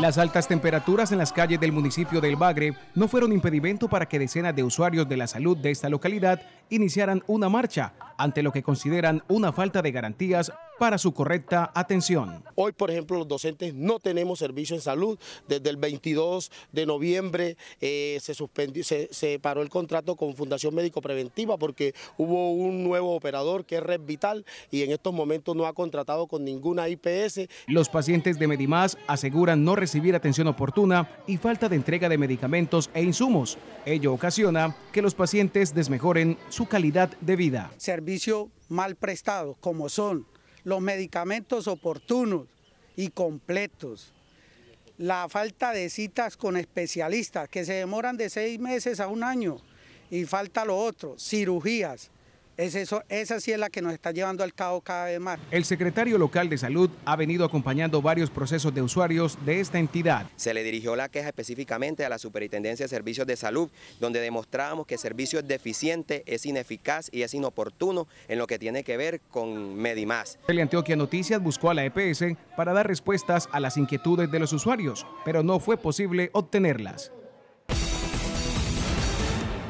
Las altas temperaturas en las calles del municipio del Bagre no fueron impedimento para que decenas de usuarios de la salud de esta localidad iniciaran una marcha ante lo que consideran una falta de garantías para su correcta atención. Hoy, por ejemplo, los docentes no tenemos servicio en salud. Desde el 22 de noviembre eh, se, suspendió, se, se, paró el contrato con Fundación Médico Preventiva porque hubo un nuevo operador que es Red Vital y en estos momentos no ha contratado con ninguna IPS. Los pacientes de Medimás aseguran no recibir atención oportuna y falta de entrega de medicamentos e insumos. Ello ocasiona que los pacientes desmejoren su calidad de vida. Servicio mal prestado, como son los medicamentos oportunos y completos, la falta de citas con especialistas que se demoran de seis meses a un año y falta lo otro, cirugías esa sí es la que nos está llevando al cabo cada vez más. El secretario local de salud ha venido acompañando varios procesos de usuarios de esta entidad. Se le dirigió la queja específicamente a la Superintendencia de Servicios de Salud, donde demostrábamos que el servicio es deficiente, es ineficaz y es inoportuno en lo que tiene que ver con Medimás. Antioquia Noticias buscó a la EPS para dar respuestas a las inquietudes de los usuarios, pero no fue posible obtenerlas.